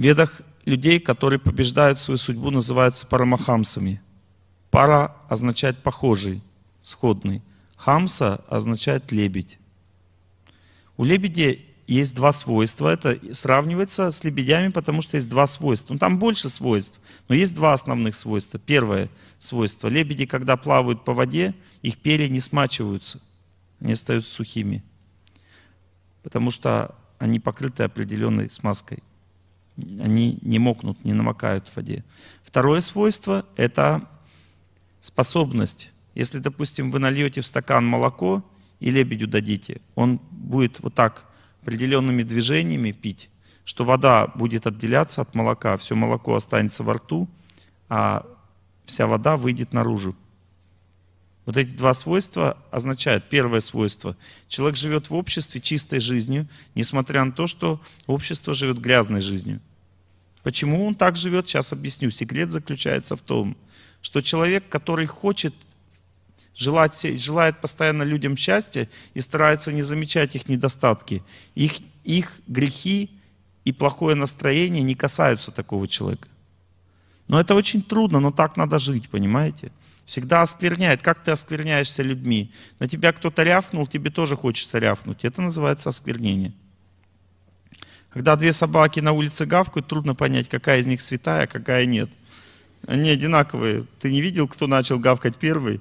ведах людей, которые побеждают свою судьбу, называются парамахамсами. Пара означает похожий, сходный. Хамса означает лебедь. У лебедя есть два свойства. Это сравнивается с лебедями, потому что есть два свойства. Ну, там больше свойств, но есть два основных свойства. Первое свойство. Лебеди, когда плавают по воде, их перья не смачиваются. Они остаются сухими, потому что они покрыты определенной смазкой они не мокнут, не намокают в воде. Второе свойство – это способность. Если, допустим, вы нальете в стакан молоко и лебедю дадите, он будет вот так определенными движениями пить, что вода будет отделяться от молока, все молоко останется во рту, а вся вода выйдет наружу. Вот эти два свойства означают, первое свойство, человек живет в обществе чистой жизнью, несмотря на то, что общество живет грязной жизнью. Почему он так живет, сейчас объясню. Секрет заключается в том, что человек, который хочет, желать желает постоянно людям счастья и старается не замечать их недостатки, их, их грехи и плохое настроение не касаются такого человека. Но это очень трудно, но так надо жить, понимаете? всегда оскверняет. Как ты оскверняешься людьми? На тебя кто-то рявкнул, тебе тоже хочется рявкнуть. Это называется осквернение. Когда две собаки на улице гавкают, трудно понять, какая из них святая, а какая нет. Они одинаковые. Ты не видел, кто начал гавкать первый?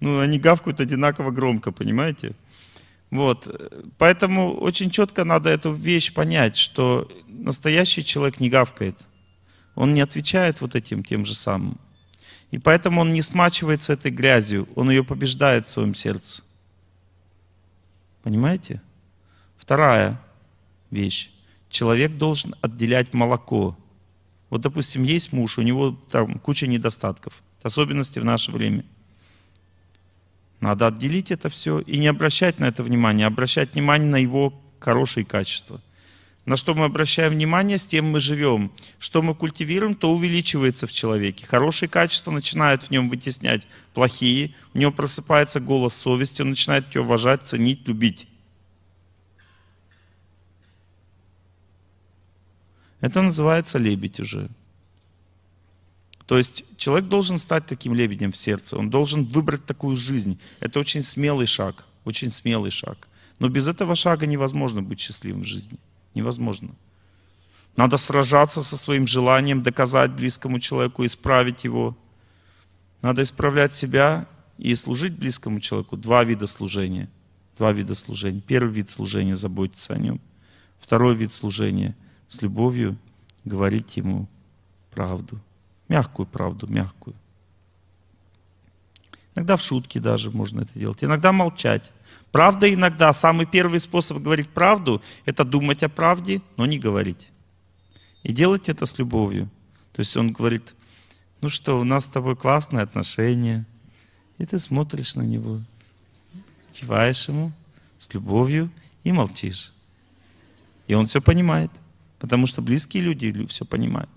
Ну, они гавкают одинаково громко, понимаете? Вот. Поэтому очень четко надо эту вещь понять, что настоящий человек не гавкает. Он не отвечает вот этим тем же самым. И поэтому он не смачивается этой грязью, он ее побеждает в своем сердце. Понимаете? Вторая вещь. Человек должен отделять молоко. Вот, допустим, есть муж, у него там куча недостатков, особенности в наше время. Надо отделить это все и не обращать на это внимание, а обращать внимание на его хорошие качества – на что мы обращаем внимание, с тем мы живем. Что мы культивируем, то увеличивается в человеке. Хорошие качества начинают в нем вытеснять плохие, у него просыпается голос совести, он начинает тебя уважать, ценить, любить. Это называется лебедь уже. То есть человек должен стать таким лебедем в сердце, он должен выбрать такую жизнь. Это очень смелый шаг, очень смелый шаг. Но без этого шага невозможно быть счастливым в жизни. Невозможно. Надо сражаться со своим желанием доказать близкому человеку, исправить его. Надо исправлять себя и служить близкому человеку. Два вида служения. Два вида служения. Первый вид служения – заботиться о нем. Второй вид служения – с любовью говорить ему правду. Мягкую правду, мягкую. Иногда в шутке даже можно это делать. Иногда молчать. Правда иногда, самый первый способ говорить правду, это думать о правде, но не говорить. И делать это с любовью. То есть он говорит, ну что, у нас с тобой классные отношения. И ты смотришь на него, киваешь ему с любовью и молчишь. И он все понимает, потому что близкие люди все понимают.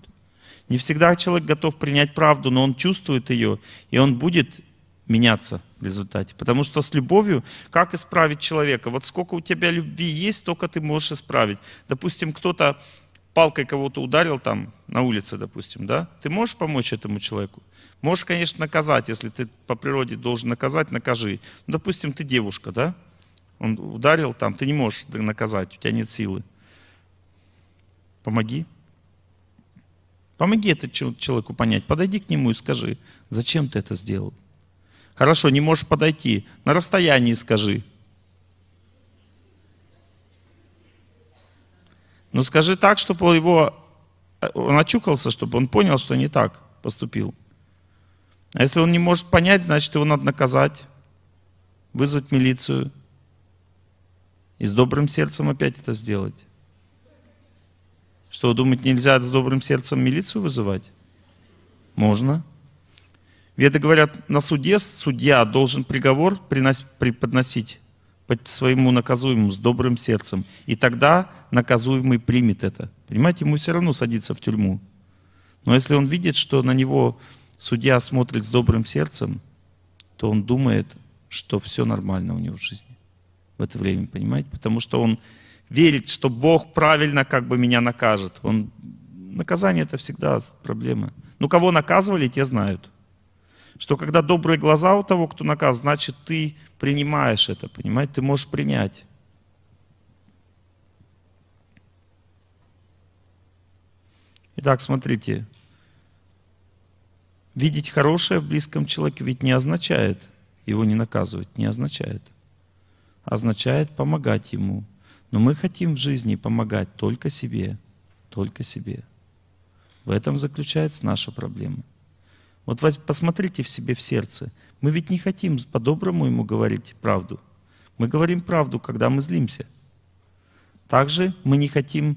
Не всегда человек готов принять правду, но он чувствует ее, и он будет меняться – результате. Потому что с любовью, как исправить человека? Вот сколько у тебя любви есть, только ты можешь исправить. Допустим, кто-то палкой кого-то ударил там на улице, допустим, да? Ты можешь помочь этому человеку? Можешь, конечно, наказать, если ты по природе должен наказать, накажи. Ну, допустим, ты девушка, да? Он ударил там, ты не можешь наказать, у тебя нет силы. Помоги. Помоги этому человеку понять. Подойди к нему и скажи, зачем ты это сделал? Хорошо, не можешь подойти. На расстоянии скажи. Но ну, скажи так, чтобы его э, он очухался, чтобы он понял, что не так поступил. А если он не может понять, значит, его надо наказать, вызвать милицию. И с добрым сердцем опять это сделать. Что, думать нельзя с добрым сердцем милицию вызывать? Можно. Веды говорят, на суде судья должен приговор преподносить по своему наказуемому с добрым сердцем. И тогда наказуемый примет это. Понимаете, ему все равно садится в тюрьму. Но если он видит, что на него судья смотрит с добрым сердцем, то он думает, что все нормально у него в жизни в это время, понимаете? Потому что он верит, что Бог правильно как бы меня накажет. Он... Наказание — это всегда проблема. Ну, кого наказывали, те знают что когда добрые глаза у того, кто наказан, значит, ты принимаешь это, понимаете, ты можешь принять. Итак, смотрите, видеть хорошее в близком человеке ведь не означает его не наказывать, не означает. Означает помогать ему. Но мы хотим в жизни помогать только себе, только себе. В этом заключается наша проблема – вот посмотрите в себе в сердце. Мы ведь не хотим по-доброму ему говорить правду. Мы говорим правду, когда мы злимся. Также мы не хотим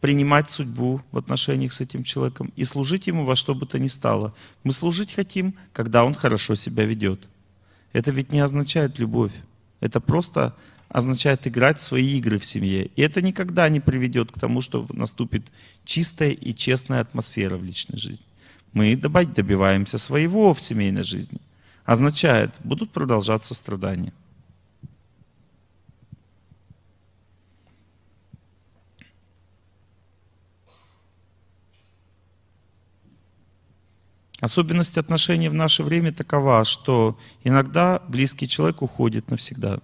принимать судьбу в отношениях с этим человеком и служить ему во что бы то ни стало. Мы служить хотим, когда он хорошо себя ведет. Это ведь не означает любовь. Это просто означает играть в свои игры в семье. И это никогда не приведет к тому, что наступит чистая и честная атмосфера в личной жизни. Мы добиваемся своего в семейной жизни. Означает, будут продолжаться страдания. Особенность отношений в наше время такова, что иногда близкий человек уходит навсегда.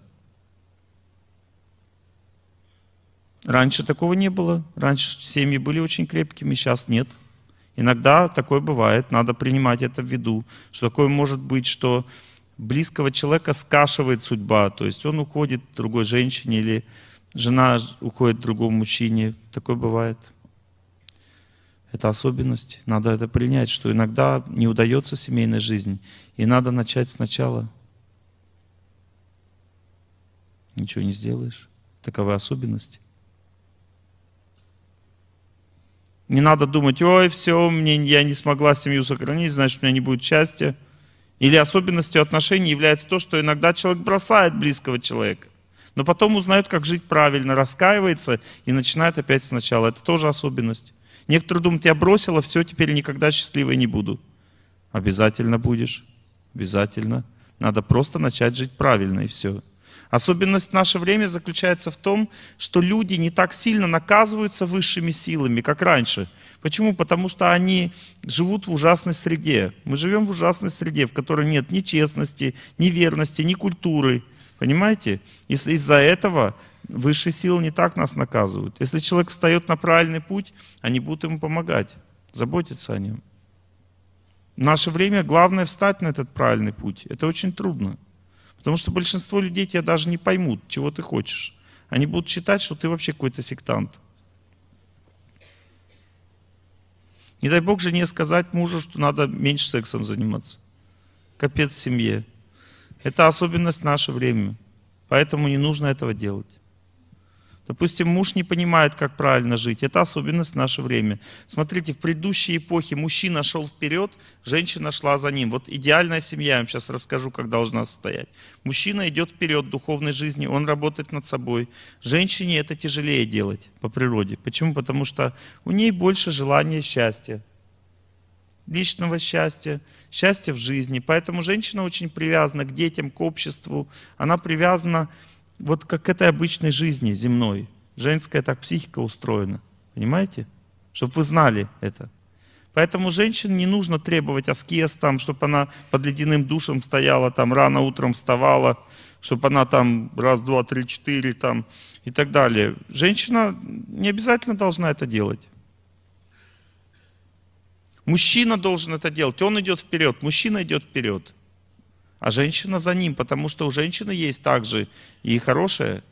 Раньше такого не было. Раньше семьи были очень крепкими, сейчас нет. Иногда такое бывает, надо принимать это в виду, что такое может быть, что близкого человека скашивает судьба, то есть он уходит к другой женщине или жена уходит к другому мужчине, такое бывает. Это особенность, надо это принять, что иногда не удается семейная жизнь, и надо начать сначала. Ничего не сделаешь, таковы особенности. Не надо думать, ой, все, мне, я не смогла семью сохранить, значит, у меня не будет счастья. Или особенностью отношений является то, что иногда человек бросает близкого человека, но потом узнает, как жить правильно, раскаивается и начинает опять сначала. Это тоже особенность. Некоторые думают, я бросила, все, теперь никогда счастливой не буду. Обязательно будешь, обязательно. Надо просто начать жить правильно и все. Особенность в наше время заключается в том, что люди не так сильно наказываются высшими силами, как раньше. Почему? Потому что они живут в ужасной среде. Мы живем в ужасной среде, в которой нет ни честности, ни верности, ни культуры. Понимаете? Из- из-за этого высшие силы не так нас наказывают. Если человек встает на правильный путь, они будут ему помогать, заботиться о нем. В наше время главное встать на этот правильный путь. Это очень трудно. Потому что большинство людей тебя даже не поймут, чего ты хочешь. Они будут считать, что ты вообще какой-то сектант. Не дай Бог жене сказать мужу, что надо меньше сексом заниматься. Капец семье. Это особенность наше время. Поэтому не нужно этого делать. Допустим, муж не понимает, как правильно жить. Это особенность в наше время. Смотрите, в предыдущей эпохе мужчина шел вперед, женщина шла за ним. Вот идеальная семья, я вам сейчас расскажу, как должна состоять. Мужчина идет вперед в духовной жизни, он работает над собой. Женщине это тяжелее делать по природе. Почему? Потому что у ней больше желания счастья личного счастья, счастья в жизни. Поэтому женщина очень привязана к детям, к обществу. Она привязана вот как к этой обычной жизни земной. Женская так психика устроена. Понимаете? Чтобы вы знали это. Поэтому женщин не нужно требовать аскез, там, чтобы она под ледяным душем стояла, там, рано утром вставала, чтобы она там раз, два, три, четыре там, и так далее. Женщина не обязательно должна это делать. Мужчина должен это делать, он идет вперед, мужчина идет вперед а женщина за ним, потому что у женщины есть также и хорошее.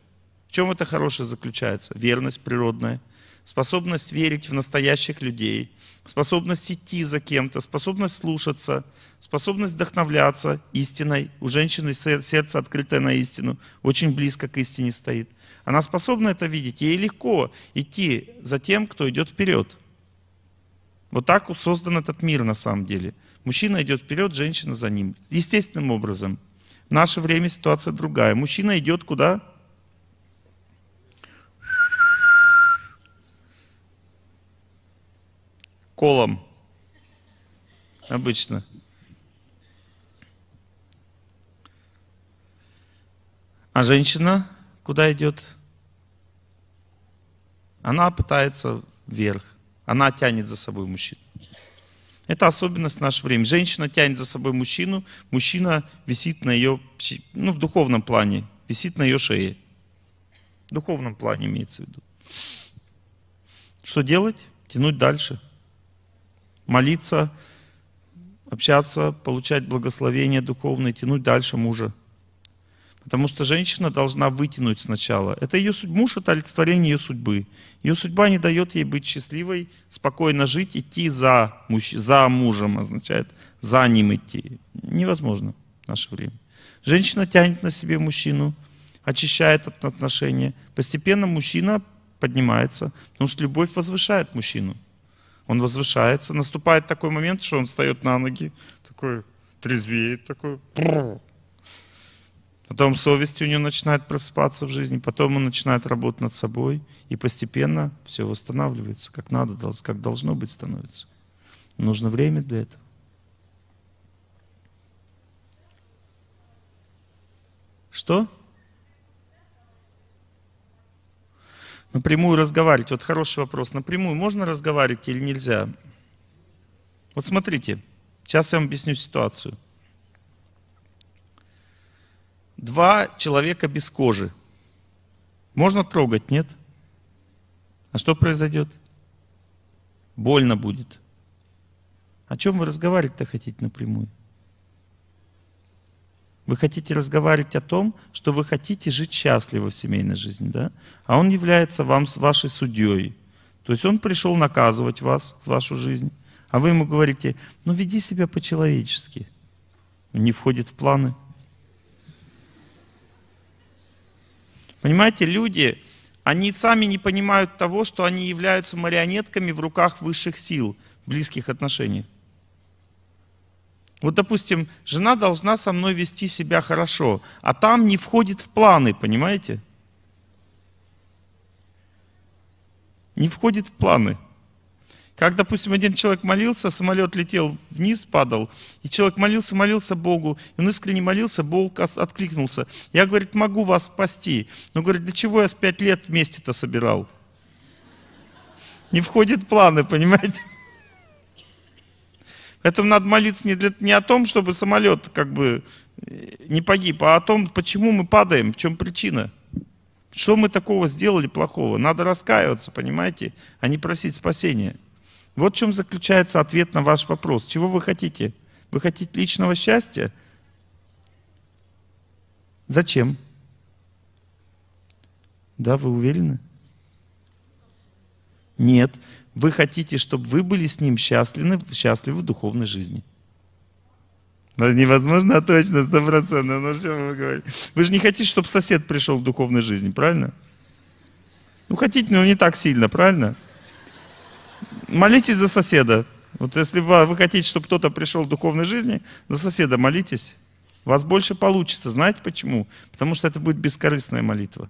В чем это хорошее заключается? Верность природная, способность верить в настоящих людей, способность идти за кем-то, способность слушаться, способность вдохновляться истиной. У женщины сердце открытое на истину, очень близко к истине стоит. Она способна это видеть, ей легко идти за тем, кто идет вперед. Вот так создан этот мир на самом деле – Мужчина идет вперед, женщина за ним. Естественным образом. В наше время ситуация другая. Мужчина идет куда? Колом. Обычно. А женщина куда идет? Она пытается вверх. Она тянет за собой мужчину. Это особенность нашего времени. Женщина тянет за собой мужчину, мужчина висит на ее, ну в духовном плане, висит на ее шее. В духовном плане имеется в виду. Что делать? Тянуть дальше. Молиться, общаться, получать благословение духовное, тянуть дальше мужа. Потому что женщина должна вытянуть сначала. Это ее судьба, муж это олицетворение ее судьбы. Ее судьба не дает ей быть счастливой, спокойно жить, идти за, муж, за мужем, означает за ним идти. Невозможно в наше время. Женщина тянет на себе мужчину, очищает от отношения. Постепенно мужчина поднимается, потому что любовь возвышает мужчину. Он возвышается, наступает такой момент, что он встает на ноги, такой трезвеет, такой, Потом совесть у него начинает просыпаться в жизни, потом он начинает работать над собой, и постепенно все восстанавливается, как надо, как должно быть становится. Нужно время для этого. Что? Напрямую разговаривать. Вот хороший вопрос. Напрямую можно разговаривать или нельзя? Вот смотрите, сейчас я вам объясню ситуацию два человека без кожи. Можно трогать, нет? А что произойдет? Больно будет. О чем вы разговаривать-то хотите напрямую? Вы хотите разговаривать о том, что вы хотите жить счастливо в семейной жизни, да? А он является вам вашей судьей. То есть он пришел наказывать вас, в вашу жизнь. А вы ему говорите, ну веди себя по-человечески. Не входит в планы. Понимаете, люди, они сами не понимают того, что они являются марионетками в руках высших сил, близких отношений. Вот, допустим, жена должна со мной вести себя хорошо, а там не входит в планы, понимаете? Не входит в планы. Как, допустим, один человек молился, самолет летел вниз, падал, и человек молился, молился Богу, и он искренне молился, Бог откликнулся. Я, говорит, могу вас спасти. Но, говорит, для чего я с пять лет вместе-то собирал? Не входит в планы, понимаете? Поэтому надо молиться не, для, не о том, чтобы самолет как бы э, не погиб, а о том, почему мы падаем, в чем причина. Что мы такого сделали плохого? Надо раскаиваться, понимаете, а не просить спасения. Вот в чем заключается ответ на ваш вопрос. Чего вы хотите? Вы хотите личного счастья? Зачем? Да, вы уверены? Нет. Вы хотите, чтобы вы были с ним счастливы, счастливы в духовной жизни. Но невозможно а точно, стопроцентно. Ну что вы говорите? Вы же не хотите, чтобы сосед пришел в духовной жизни, правильно? Ну хотите, но не так сильно, правильно? молитесь за соседа. Вот если вы, хотите, чтобы кто-то пришел в духовной жизни, за соседа молитесь. У вас больше получится. Знаете почему? Потому что это будет бескорыстная молитва.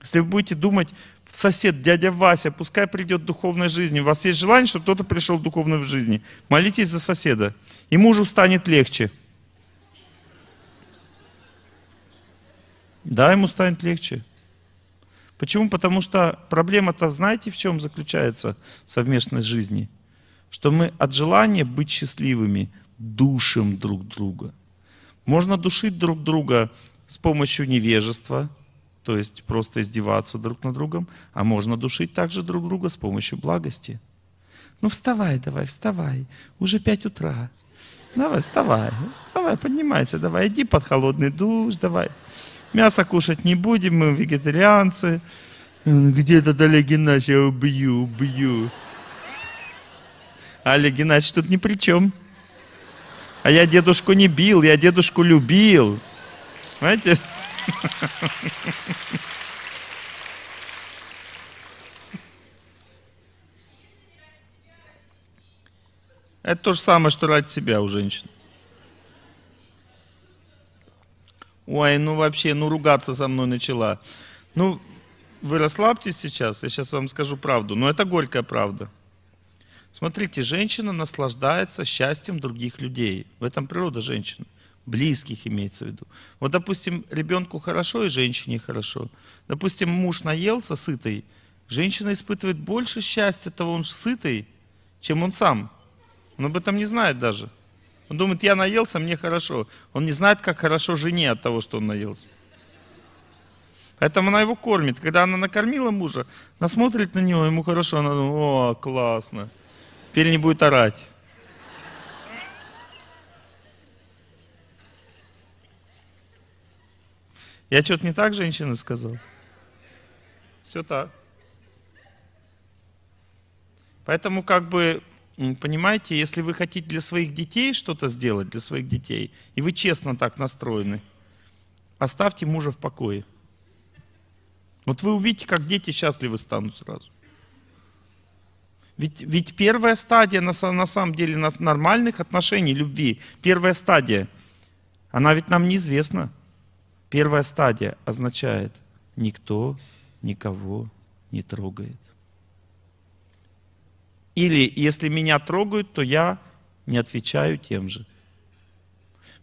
Если вы будете думать, сосед, дядя Вася, пускай придет в духовной жизни. У вас есть желание, чтобы кто-то пришел в духовной жизни. Молитесь за соседа. И мужу станет легче. Да, ему станет легче. Почему? Потому что проблема-то, знаете, в чем заключается совместной жизни? Что мы от желания быть счастливыми душим друг друга. Можно душить друг друга с помощью невежества, то есть просто издеваться друг над другом, а можно душить также друг друга с помощью благости. Ну вставай давай, вставай, уже 5 утра. Давай, вставай, давай, поднимайся, давай, иди под холодный душ, давай мясо кушать не будем, мы вегетарианцы. Где-то Олег Геннадьевич, я убью, убью. Олег Геннадьевич тут ни при чем. А я дедушку не бил, я дедушку любил. Понимаете? Это то же самое, что ради себя у женщин. Ой, ну вообще, ну ругаться со мной начала. Ну, вы расслабьтесь сейчас, я сейчас вам скажу правду, но это горькая правда. Смотрите, женщина наслаждается счастьем других людей. В этом природа женщины. Близких имеется в виду. Вот, допустим, ребенку хорошо и женщине хорошо. Допустим, муж наелся сытый. Женщина испытывает больше счастья того, он сытый, чем он сам. Он об этом не знает даже. Он думает, я наелся, мне хорошо. Он не знает, как хорошо жене от того, что он наелся. Поэтому она его кормит. Когда она накормила мужа, она смотрит на него, ему хорошо, она думает, о, классно. Теперь не будет орать. Я что-то не так женщина сказал? Все так. Поэтому как бы Понимаете, если вы хотите для своих детей что-то сделать, для своих детей, и вы честно так настроены, оставьте мужа в покое. Вот вы увидите, как дети счастливы станут сразу. Ведь, ведь первая стадия на, на самом деле нормальных отношений, любви, первая стадия, она ведь нам неизвестна. Первая стадия означает, никто никого не трогает. Или если меня трогают, то я не отвечаю тем же.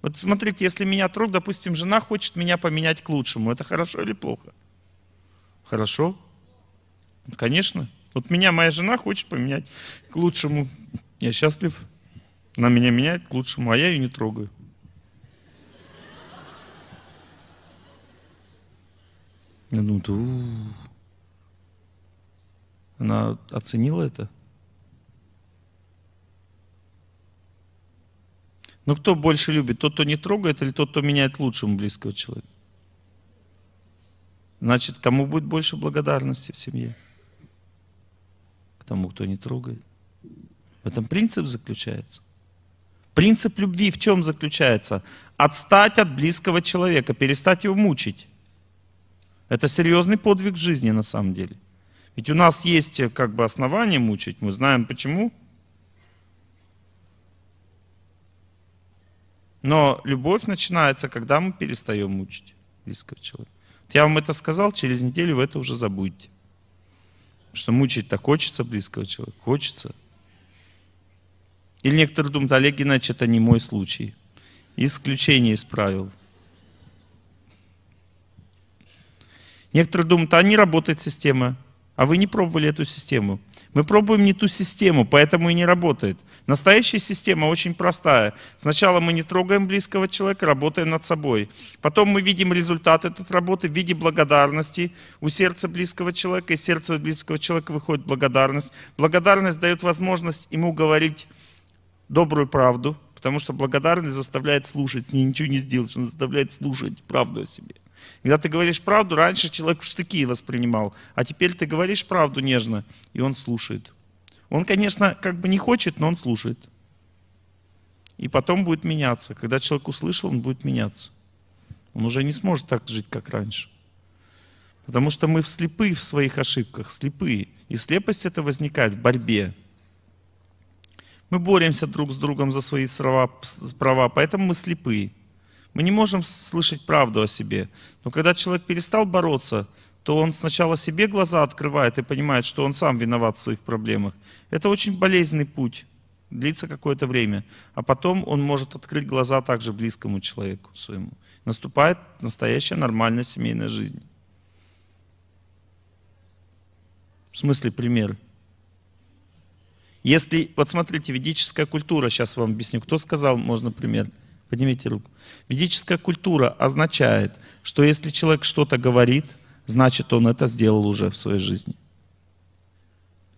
Вот смотрите, если меня трогают, допустим, жена хочет меня поменять к лучшему, это хорошо или плохо? Хорошо? Конечно. Вот меня моя жена хочет поменять к лучшему. Я счастлив. Она меня меняет к лучшему, а я ее не трогаю. Ну, да. Она оценила это? Но ну, кто больше любит, тот, кто не трогает, или тот, кто меняет лучшему близкого человека? Значит, кому будет больше благодарности в семье? К тому, кто не трогает. В этом принцип заключается. Принцип любви в чем заключается? Отстать от близкого человека, перестать его мучить. Это серьезный подвиг жизни на самом деле. Ведь у нас есть как бы основания мучить, мы знаем почему – Но любовь начинается, когда мы перестаем мучить близкого человека. Вот я вам это сказал, через неделю вы это уже забудете. Что мучить-то хочется близкого человека, хочется. Или некоторые думают, Олег Геннадьевич, это не мой случай. Исключение из правил. Некоторые думают, а не работает система, а вы не пробовали эту систему. Мы пробуем не ту систему, поэтому и не работает. Настоящая система очень простая. Сначала мы не трогаем близкого человека, работаем над собой. Потом мы видим результат этой работы в виде благодарности у сердца близкого человека. Из сердца близкого человека выходит благодарность. Благодарность дает возможность ему говорить добрую правду, потому что благодарность заставляет слушать, ничего не сделать, он заставляет слушать правду о себе. Когда ты говоришь правду, раньше человек в штыки воспринимал, а теперь ты говоришь правду нежно, и он слушает. Он, конечно, как бы не хочет, но он слушает. И потом будет меняться. Когда человек услышал, он будет меняться. Он уже не сможет так жить, как раньше. Потому что мы слепы в своих ошибках, слепые. И слепость это возникает в борьбе. Мы боремся друг с другом за свои права, поэтому мы слепые. Мы не можем слышать правду о себе. Но когда человек перестал бороться, то он сначала себе глаза открывает и понимает, что он сам виноват в своих проблемах. Это очень болезненный путь, длится какое-то время. А потом он может открыть глаза также близкому человеку своему. Наступает настоящая нормальная семейная жизнь. В смысле пример? Если, вот смотрите, ведическая культура, сейчас вам объясню, кто сказал, можно пример – Поднимите руку. Ведическая культура означает, что если человек что-то говорит, значит, он это сделал уже в своей жизни.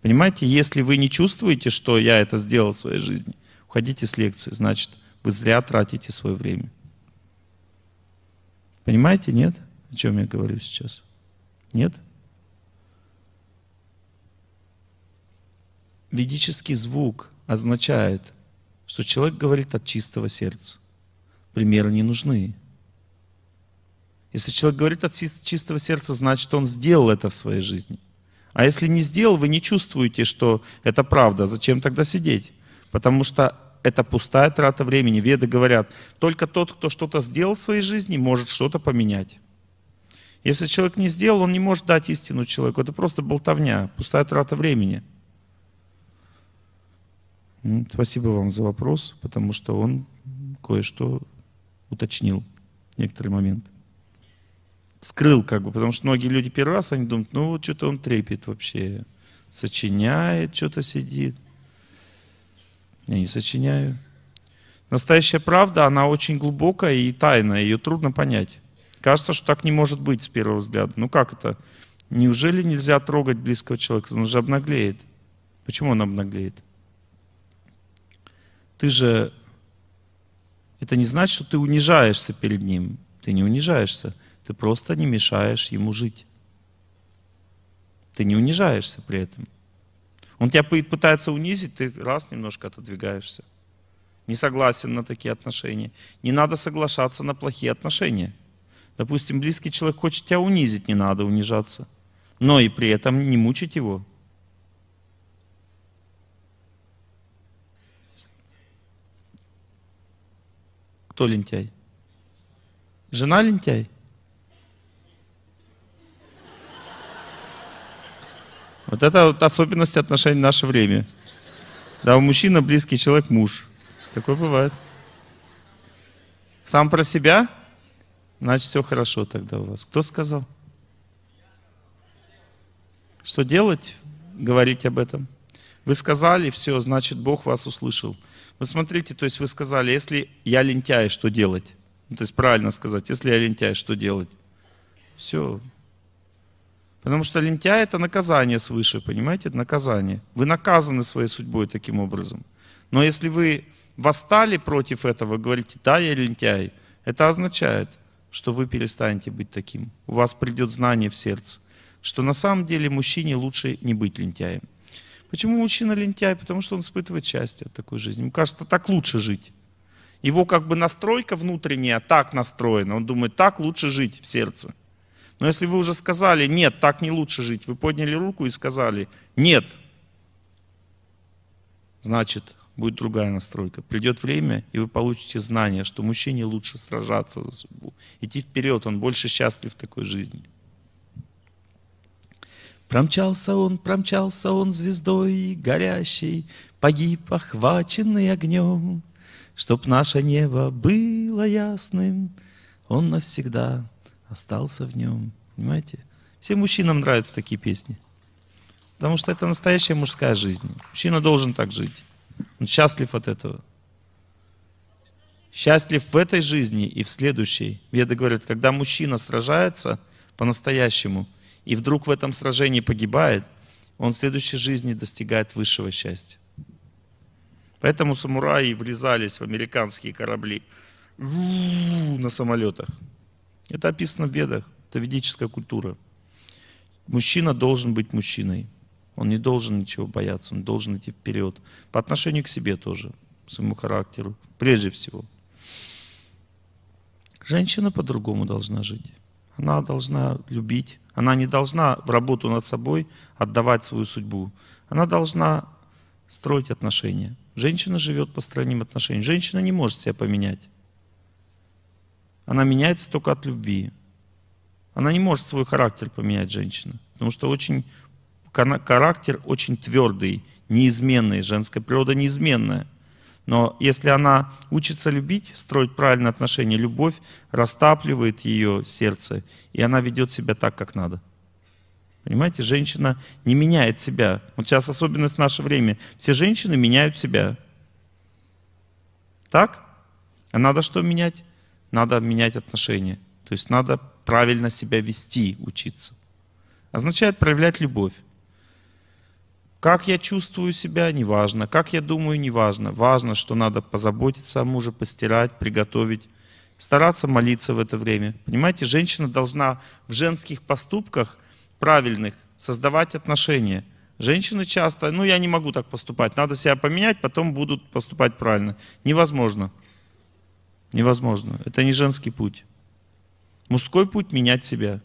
Понимаете, если вы не чувствуете, что я это сделал в своей жизни, уходите с лекции, значит, вы зря тратите свое время. Понимаете, нет? О чем я говорю сейчас? Нет? Ведический звук означает, что человек говорит от чистого сердца примеры не нужны. Если человек говорит от чистого сердца, значит, он сделал это в своей жизни. А если не сделал, вы не чувствуете, что это правда. Зачем тогда сидеть? Потому что это пустая трата времени. Веды говорят, только тот, кто что-то сделал в своей жизни, может что-то поменять. Если человек не сделал, он не может дать истину человеку. Это просто болтовня, пустая трата времени. Спасибо вам за вопрос, потому что он кое-что уточнил некоторые моменты. Скрыл как бы, потому что многие люди первый раз, они думают, ну вот что-то он трепет вообще, сочиняет, что-то сидит. Я не сочиняю. Настоящая правда, она очень глубокая и тайная, ее трудно понять. Кажется, что так не может быть с первого взгляда. Ну как это? Неужели нельзя трогать близкого человека? Он же обнаглеет. Почему он обнаглеет? Ты же это не значит, что ты унижаешься перед Ним. Ты не унижаешься. Ты просто не мешаешь Ему жить. Ты не унижаешься при этом. Он тебя пытается унизить, ты раз немножко отодвигаешься. Не согласен на такие отношения. Не надо соглашаться на плохие отношения. Допустим, близкий человек хочет тебя унизить, не надо унижаться. Но и при этом не мучить его. Кто лентяй? Жена лентяй? Вот это вот особенность отношений в наше время. Да, у мужчины близкий человек муж. Такое бывает. Сам про себя? Значит, все хорошо тогда у вас. Кто сказал? Что делать? Говорить об этом. Вы сказали, все, значит, Бог вас услышал. Вот смотрите, то есть вы сказали, если я лентяй, что делать? Ну, то есть правильно сказать, если я лентяй, что делать? Все. Потому что лентяй это наказание свыше, понимаете, наказание. Вы наказаны своей судьбой таким образом. Но если вы восстали против этого, говорите, да, я лентяй, это означает, что вы перестанете быть таким. У вас придет знание в сердце, что на самом деле мужчине лучше не быть лентяем. Почему мужчина лентяй? Потому что он испытывает счастье от такой жизни. Ему кажется, так лучше жить. Его как бы настройка внутренняя так настроена. Он думает, так лучше жить в сердце. Но если вы уже сказали, нет, так не лучше жить, вы подняли руку и сказали, нет, значит, будет другая настройка. Придет время, и вы получите знание, что мужчине лучше сражаться за судьбу. Идти вперед, он больше счастлив в такой жизни. Промчался он, промчался он звездой горящей, Погиб, охваченный огнем. Чтоб наше небо было ясным, Он навсегда остался в нем. Понимаете? Всем мужчинам нравятся такие песни. Потому что это настоящая мужская жизнь. Мужчина должен так жить. Он счастлив от этого. Счастлив в этой жизни и в следующей. Веды говорят, когда мужчина сражается по-настоящему, и вдруг в этом сражении погибает, он в следующей жизни достигает высшего счастья. Поэтому самураи врезались в американские корабли на самолетах. Это описано в ведах, это ведическая культура. Мужчина должен быть мужчиной. Он не должен ничего бояться, он должен идти вперед. По отношению к себе тоже, к своему характеру, прежде всего. Женщина по-другому должна жить. Она должна любить, она не должна в работу над собой отдавать свою судьбу. Она должна строить отношения. Женщина живет по сторонним отношениям. Женщина не может себя поменять. Она меняется только от любви. Она не может свой характер поменять, женщина. Потому что очень, характер очень твердый, неизменный. Женская природа неизменная. Но если она учится любить, строить правильные отношения, любовь растапливает ее сердце, и она ведет себя так, как надо. Понимаете, женщина не меняет себя. Вот сейчас особенность в наше время. Все женщины меняют себя. Так? А надо что менять? Надо менять отношения. То есть надо правильно себя вести, учиться. Означает проявлять любовь. Как я чувствую себя, неважно. Как я думаю, неважно. Важно, что надо позаботиться о муже, постирать, приготовить, стараться молиться в это время. Понимаете, женщина должна в женских поступках правильных создавать отношения. Женщины часто, ну я не могу так поступать, надо себя поменять, потом будут поступать правильно. Невозможно. Невозможно. Это не женский путь. Мужской путь – менять себя.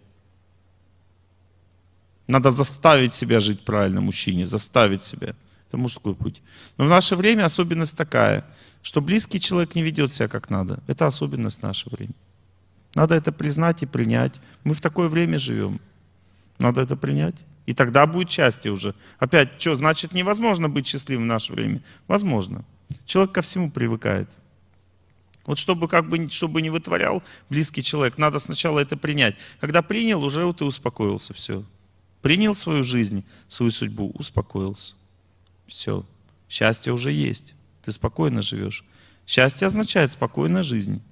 Надо заставить себя жить правильно мужчине, заставить себя. Это мужской путь. Но в наше время особенность такая, что близкий человек не ведет себя как надо. Это особенность нашего времени. Надо это признать и принять. Мы в такое время живем. Надо это принять. И тогда будет счастье уже. Опять, что, значит невозможно быть счастливым в наше время? Возможно. Человек ко всему привыкает. Вот чтобы как бы, чтобы не вытворял близкий человек, надо сначала это принять. Когда принял, уже вот и успокоился, все. Принял свою жизнь, свою судьбу, успокоился. Все. Счастье уже есть. Ты спокойно живешь. Счастье означает спокойная жизнь.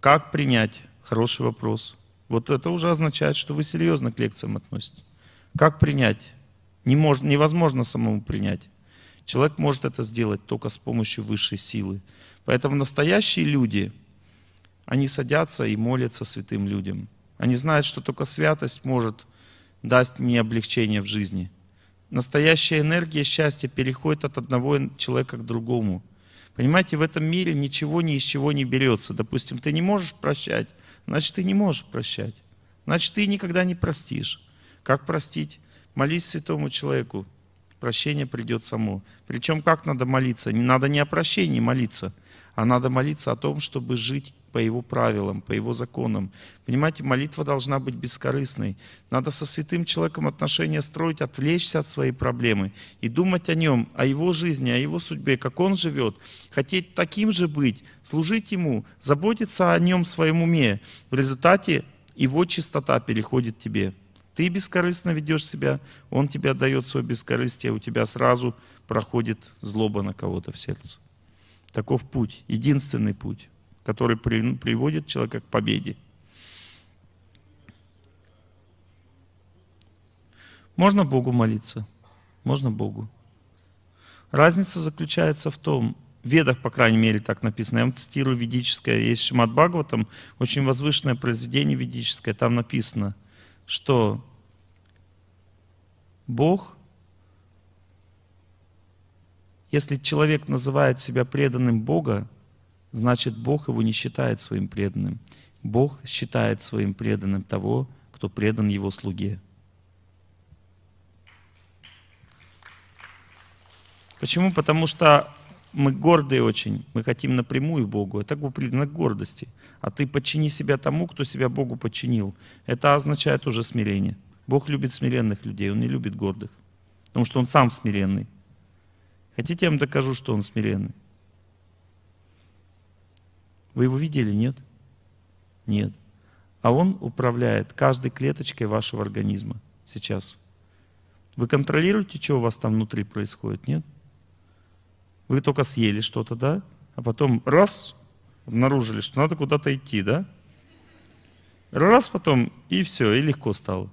Как принять? Хороший вопрос. Вот это уже означает, что вы серьезно к лекциям относитесь. Как принять? Не мож, невозможно самому принять. Человек может это сделать только с помощью высшей силы. Поэтому настоящие люди — они садятся и молятся святым людям. Они знают, что только святость может дать мне облегчение в жизни. Настоящая энергия счастья переходит от одного человека к другому. Понимаете, в этом мире ничего ни из чего не берется. Допустим, ты не можешь прощать, значит, ты не можешь прощать. Значит, ты никогда не простишь. Как простить? Молись святому человеку. Прощение придет само. Причем как надо молиться? Не надо не о прощении молиться, а надо молиться о том, чтобы жить по его правилам, по его законам. Понимаете, молитва должна быть бескорыстной. Надо со святым человеком отношения строить, отвлечься от своей проблемы и думать о нем, о его жизни, о его судьбе, как он живет. Хотеть таким же быть, служить ему, заботиться о нем в своем уме. В результате его чистота переходит тебе. Ты бескорыстно ведешь себя, он тебе отдает свое бескорыстие, у тебя сразу проходит злоба на кого-то в сердце. Таков путь, единственный путь который приводит человека к победе. Можно Богу молиться? Можно Богу. Разница заключается в том, в Ведах, по крайней мере, так написано, я вам цитирую ведическое, есть Шимат Бхагаватам, очень возвышенное произведение ведическое, там написано, что Бог, если человек называет себя преданным Бога, значит Бог его не считает своим преданным. Бог считает своим преданным того, кто предан его слуге. Почему? Потому что мы гордые очень, мы хотим напрямую Богу. Это признак гордости. А ты подчини себя тому, кто себя Богу подчинил. Это означает уже смирение. Бог любит смиренных людей, Он не любит гордых. Потому что Он сам смиренный. Хотите, я вам докажу, что Он смиренный? Вы его видели, нет? Нет. А он управляет каждой клеточкой вашего организма сейчас. Вы контролируете, что у вас там внутри происходит, нет? Вы только съели что-то, да? А потом раз, обнаружили, что надо куда-то идти, да? Раз потом, и все, и легко стало.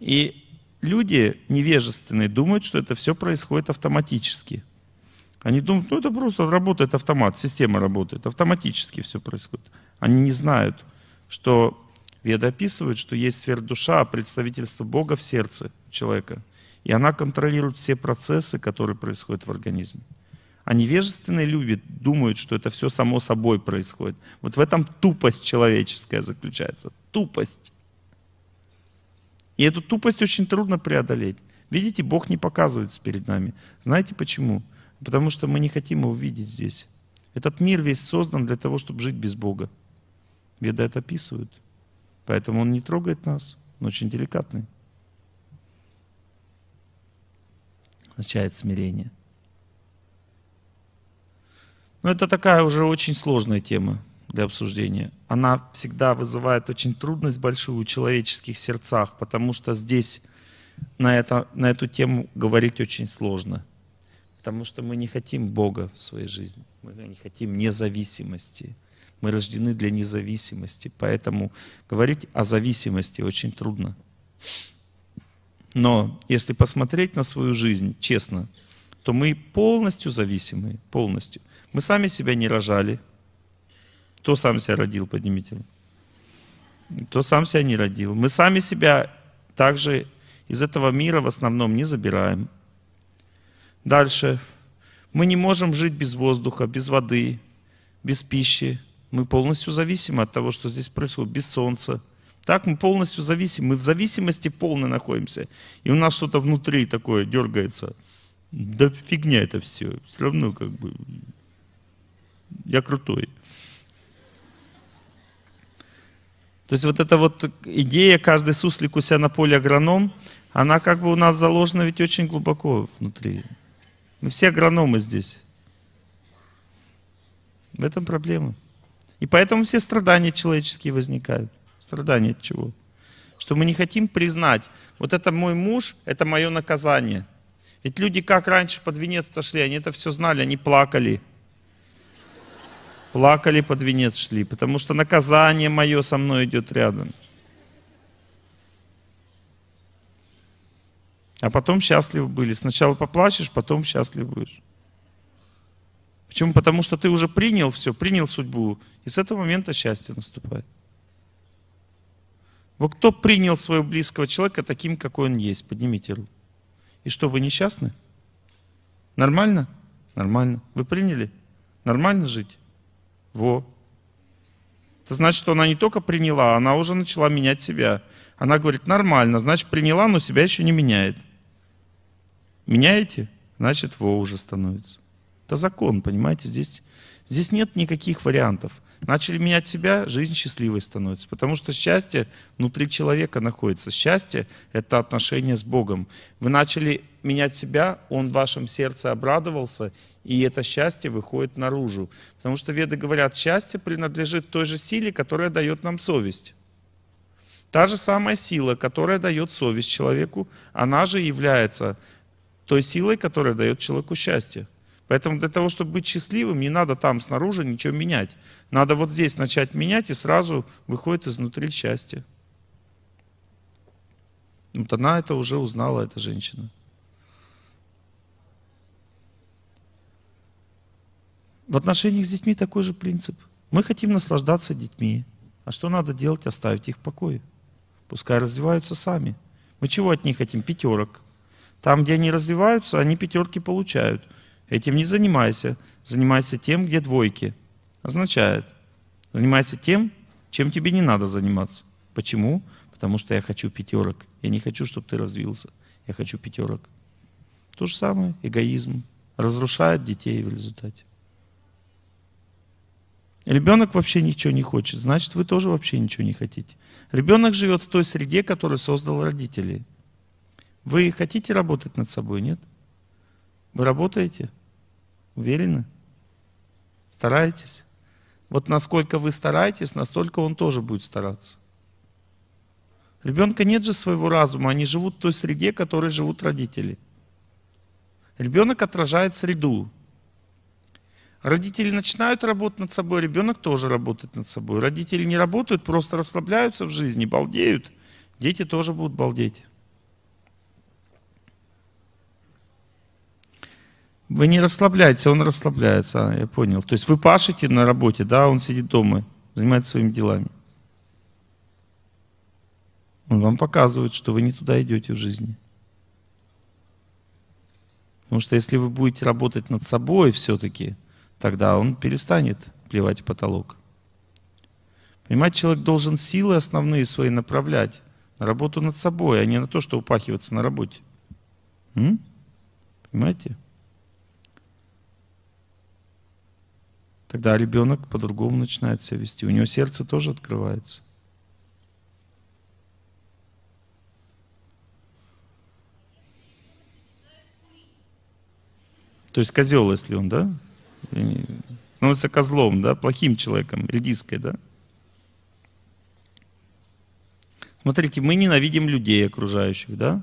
И люди невежественные думают, что это все происходит автоматически – они думают, ну это просто работает автомат, система работает, автоматически все происходит. Они не знают, что Веда описывает, что есть сверхдуша, а представительство Бога в сердце человека. И она контролирует все процессы, которые происходят в организме. А невежественные люди думают, что это все само собой происходит. Вот в этом тупость человеческая заключается. Тупость. И эту тупость очень трудно преодолеть. Видите, Бог не показывается перед нами. Знаете почему? Почему? Потому что мы не хотим его видеть здесь. Этот мир весь создан для того, чтобы жить без Бога. Веда это описывает. Поэтому он не трогает нас. Он очень деликатный. Означает смирение. Но это такая уже очень сложная тема для обсуждения. Она всегда вызывает очень трудность большую в человеческих сердцах, потому что здесь на, это, на эту тему говорить очень сложно. Потому что мы не хотим Бога в своей жизни, мы не хотим независимости. Мы рождены для независимости, поэтому говорить о зависимости очень трудно. Но если посмотреть на свою жизнь честно, то мы полностью зависимы, полностью. Мы сами себя не рожали. Кто сам себя родил, поднимите. Кто сам себя не родил. Мы сами себя также из этого мира в основном не забираем. Дальше. Мы не можем жить без воздуха, без воды, без пищи. Мы полностью зависим от того, что здесь происходит, без солнца. Так мы полностью зависим, мы в зависимости полной находимся. И у нас что-то внутри такое дергается. Да фигня это все, все равно как бы я крутой. То есть вот эта вот идея «каждый суслик у себя на поле агроном», она как бы у нас заложена ведь очень глубоко внутри. Мы ну, все агрономы здесь. В этом проблема. И поэтому все страдания человеческие возникают. Страдания от чего? Что мы не хотим признать, вот это мой муж, это мое наказание. Ведь люди как раньше под венец-то шли, они это все знали, они плакали. Плакали под венец шли, потому что наказание мое со мной идет рядом. а потом счастливы были. Сначала поплачешь, потом счастлив будешь. Почему? Потому что ты уже принял все, принял судьбу, и с этого момента счастье наступает. Вот кто принял своего близкого человека таким, какой он есть? Поднимите руку. И что, вы несчастны? Нормально? Нормально. Вы приняли? Нормально жить? Во. Это значит, что она не только приняла, она уже начала менять себя. Она говорит, нормально, значит, приняла, но себя еще не меняет. Меняете, значит, во уже становится. Это закон, понимаете, здесь, здесь нет никаких вариантов. Начали менять себя, жизнь счастливой становится. Потому что счастье внутри человека находится. Счастье — это отношение с Богом. Вы начали менять себя, Он в вашем сердце обрадовался, и это счастье выходит наружу. Потому что веды говорят, счастье принадлежит той же силе, которая дает нам совесть. Та же самая сила, которая дает совесть человеку, она же является той силой, которая дает человеку счастье. Поэтому для того, чтобы быть счастливым, не надо там снаружи ничего менять. Надо вот здесь начать менять, и сразу выходит изнутри счастье. Вот она это уже узнала, эта женщина. В отношениях с детьми такой же принцип. Мы хотим наслаждаться детьми. А что надо делать? Оставить их в покое. Пускай развиваются сами. Мы чего от них хотим? Пятерок. Там, где они развиваются, они пятерки получают. Этим не занимайся. Занимайся тем, где двойки. Означает, занимайся тем, чем тебе не надо заниматься. Почему? Потому что я хочу пятерок. Я не хочу, чтобы ты развился. Я хочу пятерок. То же самое, эгоизм. Разрушает детей в результате. Ребенок вообще ничего не хочет, значит, вы тоже вообще ничего не хотите. Ребенок живет в той среде, которую создал родители. Вы хотите работать над собой, нет? Вы работаете? Уверены? Стараетесь? Вот насколько вы стараетесь, настолько он тоже будет стараться. Ребенка нет же своего разума, они живут в той среде, в которой живут родители. Ребенок отражает среду. Родители начинают работать над собой, ребенок тоже работает над собой. Родители не работают, просто расслабляются в жизни, балдеют. Дети тоже будут балдеть. Вы не расслабляете, он расслабляется, а, я понял. То есть вы пашете на работе, да, он сидит дома, занимается своими делами. Он вам показывает, что вы не туда идете в жизни. Потому что если вы будете работать над собой все-таки, тогда он перестанет плевать в потолок. Понимаете, человек должен силы основные свои направлять на работу над собой, а не на то, что упахиваться на работе. М? Понимаете? Тогда ребенок по-другому начинает себя вести. У него сердце тоже открывается. То есть козел, если он, да? Становится козлом, да? Плохим человеком, редиской, да? Смотрите, мы ненавидим людей окружающих, да?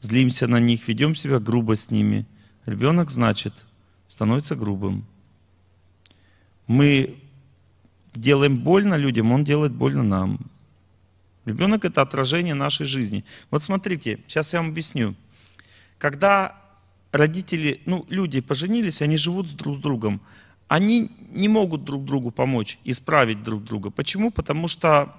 Злимся на них, ведем себя грубо с ними. Ребенок, значит, становится грубым. Мы делаем больно людям, он делает больно нам. Ребенок – это отражение нашей жизни. Вот смотрите, сейчас я вам объясню. Когда родители, ну, люди поженились, они живут друг с другом, они не могут друг другу помочь, исправить друг друга. Почему? Потому что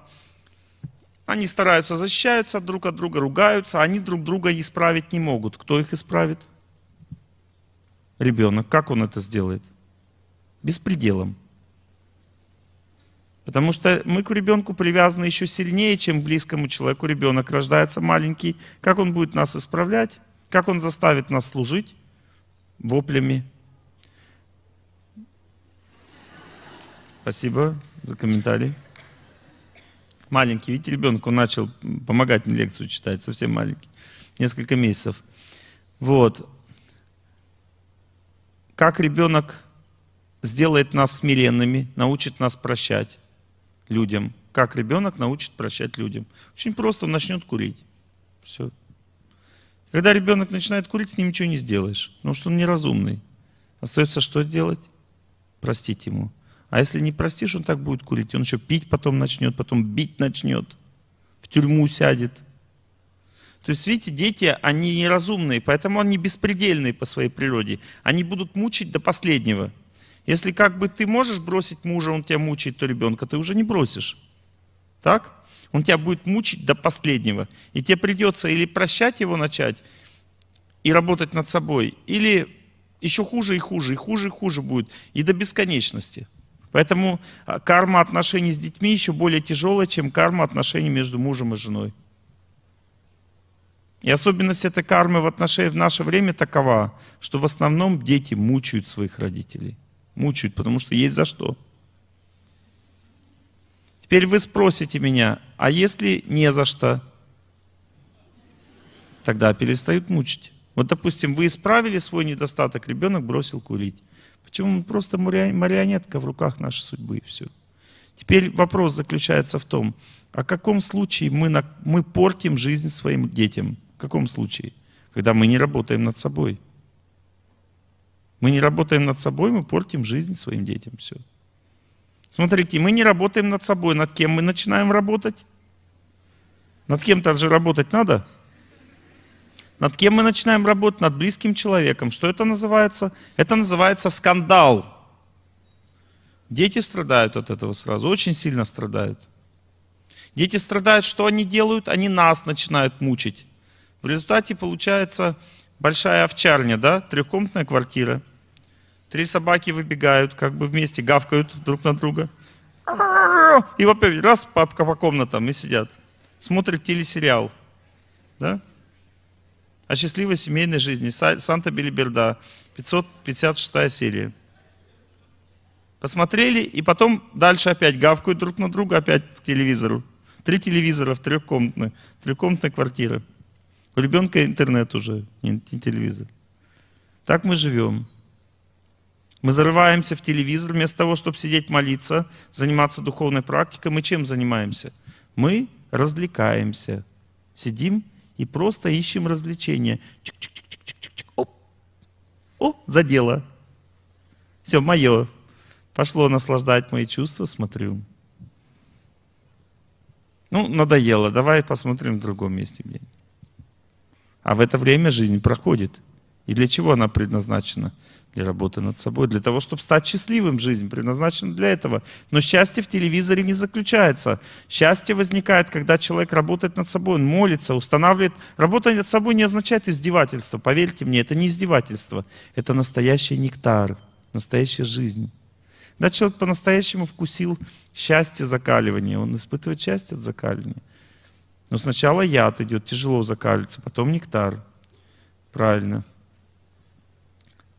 они стараются, защищаются друг от друга, ругаются, а они друг друга исправить не могут. Кто их исправит? ребенок, как он это сделает? Беспределом. Потому что мы к ребенку привязаны еще сильнее, чем к близкому человеку. Ребенок рождается маленький. Как он будет нас исправлять? Как он заставит нас служить? Воплями. Спасибо за комментарий. Маленький, видите, ребенок, он начал помогать мне лекцию читать, совсем маленький, несколько месяцев. Вот. Как ребенок сделает нас смиренными, научит нас прощать людям. Как ребенок научит прощать людям. Очень просто, он начнет курить. Все. Когда ребенок начинает курить, с ним ничего не сделаешь, потому что он неразумный. Остается что сделать? Простить ему. А если не простишь, он так будет курить. Он еще пить потом начнет, потом бить начнет, в тюрьму сядет. То есть, видите, дети, они неразумные, поэтому они беспредельные по своей природе. Они будут мучить до последнего. Если как бы ты можешь бросить мужа, он тебя мучает, то ребенка ты уже не бросишь. Так? Он тебя будет мучить до последнего. И тебе придется или прощать его начать, и работать над собой, или еще хуже и хуже, и хуже и хуже будет, и до бесконечности. Поэтому а, карма отношений с детьми еще более тяжелая, чем карма отношений между мужем и женой. И особенность этой кармы в отношении в наше время такова, что в основном дети мучают своих родителей. Мучают, потому что есть за что. Теперь вы спросите меня, а если не за что? Тогда перестают мучить. Вот, допустим, вы исправили свой недостаток, ребенок бросил курить. Почему? Он просто марионетка в руках нашей судьбы и все. Теперь вопрос заключается в том, о каком случае мы, на, мы портим жизнь своим детям – каком случае? Когда мы не работаем над собой. Мы не работаем над собой, мы портим жизнь своим детям. Все. Смотрите, мы не работаем над собой. Над кем мы начинаем работать? Над кем-то же работать надо. Над кем мы начинаем работать? Над близким человеком. Что это называется? Это называется скандал. Дети страдают от этого сразу, очень сильно страдают. Дети страдают, что они делают? Они нас начинают мучить. В результате получается большая овчарня, да, трехкомнатная квартира. Три собаки выбегают, как бы вместе гавкают друг на друга. И вот раз папка по комнатам и сидят. Смотрят телесериал. Да? О счастливой семейной жизни. Санта Белиберда. 556 серия. Посмотрели, и потом дальше опять гавкают друг на друга, опять к телевизору. Три телевизора в трехкомнатной, трехкомнатной квартире. У ребенка интернет уже, не, телевизор. Так мы живем. Мы зарываемся в телевизор, вместо того, чтобы сидеть молиться, заниматься духовной практикой, мы чем занимаемся? Мы развлекаемся. Сидим и просто ищем развлечения. Чик -чик -чик -чик -чик -чик. Оп. О, задело. Все, мое. Пошло наслаждать мои чувства, смотрю. Ну, надоело, давай посмотрим в другом месте где-нибудь. А в это время жизнь проходит. И для чего она предназначена? Для работы над собой, для того, чтобы стать счастливым. Жизнь предназначена для этого. Но счастье в телевизоре не заключается. Счастье возникает, когда человек работает над собой, он молится, устанавливает. Работа над собой не означает издевательство. Поверьте мне, это не издевательство. Это настоящий нектар, настоящая жизнь. Когда человек по-настоящему вкусил счастье закаливания, он испытывает счастье от закаливания. Но сначала яд идет, тяжело закалится, потом нектар. Правильно.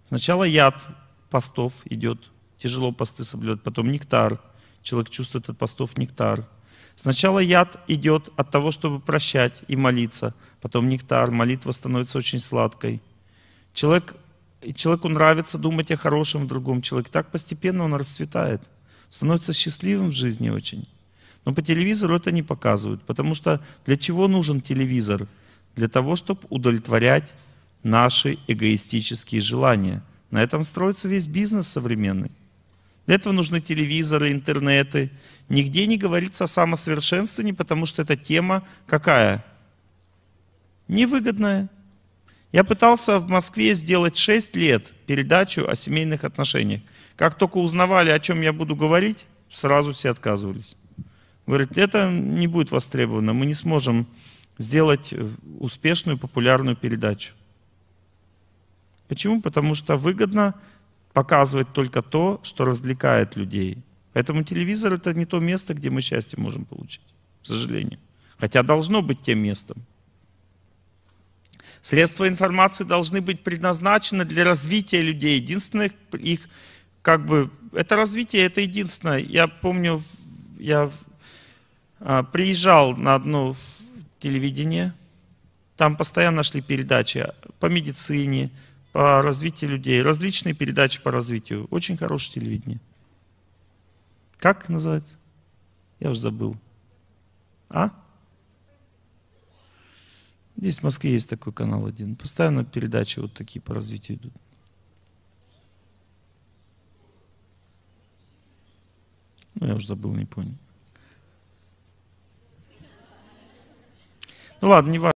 Сначала яд постов идет, тяжело посты соблюдать, потом нектар. Человек чувствует от постов нектар. Сначала яд идет от того, чтобы прощать и молиться, потом нектар, молитва становится очень сладкой. Человек, человеку нравится думать о хорошем в другом человеке, так постепенно он расцветает, становится счастливым в жизни очень. Но по телевизору это не показывают, потому что для чего нужен телевизор? Для того, чтобы удовлетворять наши эгоистические желания. На этом строится весь бизнес современный. Для этого нужны телевизоры, интернеты. Нигде не говорится о самосовершенствовании, потому что эта тема какая? Невыгодная. Я пытался в Москве сделать 6 лет передачу о семейных отношениях. Как только узнавали, о чем я буду говорить, сразу все отказывались. Говорит, это не будет востребовано, мы не сможем сделать э, успешную популярную передачу. Почему? Потому что выгодно показывать только то, что развлекает людей. Поэтому телевизор — это не то место, где мы счастье можем получить, к сожалению. Хотя должно быть тем местом. Средства информации должны быть предназначены для развития людей. Единственное их, как бы, это развитие, это единственное. Я помню, я а, приезжал на одно телевидение, там постоянно шли передачи по медицине, по развитию людей, различные передачи по развитию. Очень хорошее телевидение. Как называется? Я уже забыл. А? Здесь в Москве есть такой канал один. Постоянно передачи вот такие по развитию идут. Ну, я уже забыл, не понял. Ну ладно, не важно.